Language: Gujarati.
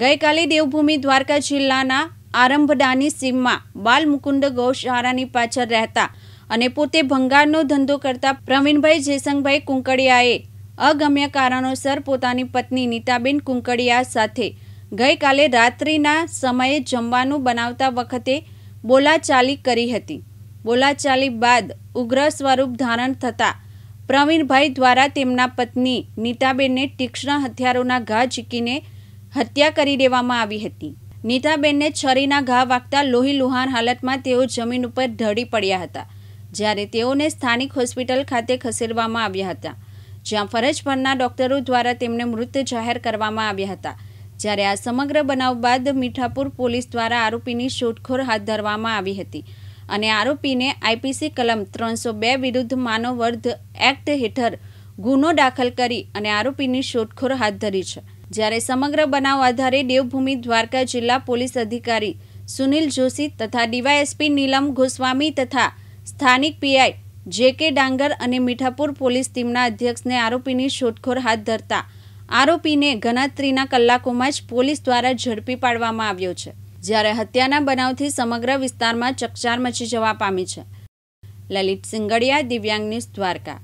ગઈકાલે દેવભૂમિ દ્વારકા જિલ્લાના આરંભડાની સીમમાં બાલમુકુંદ ગૌશાળાની પાછળ રહેતા અને પોતે ભંગારનો ધંધો કરતા પ્રવીણભાઈ જેસંગભાઈ કુંકડિયાએ અગમ્ય કારણોસર પોતાની પત્ની નીતાબેન કુંકડિયા સાથે ગઈકાલે રાત્રિના સમયે જમવાનું બનાવતા વખતે બોલાચાલી કરી હતી બોલાચાલી બાદ ઉગ્ર સ્વરૂપ ધારણ થતા પ્રવીણભાઈ દ્વારા તેમના પત્ની નીતાબેનને તીક્ષ્ણ હથિયારોના ઘા ઝીકીને હત્યા કરી દેવામાં આવી હતી નીતાબેનને છરીના ઘા વાગતા લોહી લુહાણ હાલતમાં તેઓ જમીન ઉપર ઢળી પડ્યા હતા જ્યારે તેઓને સ્થાનિક હોસ્પિટલ ખાતે ખસેડવામાં આવ્યા હતા જ્યાં ફરજ પરના ડોક્ટરો દ્વારા તેમને મૃત જાહેર કરવામાં આવ્યા હતા જ્યારે આ સમગ્ર બનાવ બાદ મીઠાપુર પોલીસ દ્વારા આરોપીની શોધખોળ હાથ ધરવામાં આવી હતી અને આરોપીને આઈપીસી કલમ ત્રણસો બે વિરુદ્ધ માનવવર્ધ એક્ટ હેઠળ ગુનો દાખલ કરી અને આરોપીની શોધખોળ હાથ ધરી છે જ્યારે સમગ્ર બનાવ આધારે દેવભૂમિ દ્વારકા જિલ્લા પોલીસ અધિકારી સુનિલ જોશી તથા ડીવાયએસપી નીલમ ગોસ્વામી તથા સ્થાનિક પીઆઈ જે કે ડાંગર અને મીઠાપુર પોલીસ ટીમના અધ્યક્ષને આરોપીની શોધખોળ હાથ ધરતા આરોપીને ગણતરીના કલાકોમાં જ પોલીસ દ્વારા ઝડપી પાડવામાં આવ્યો છે જ્યારે હત્યાના બનાવથી સમગ્ર વિસ્તારમાં ચકચાર મચી જવા પામી છે લલિત સિંગડિયા દિવ્યાંગ ન્યૂઝ દ્વારકા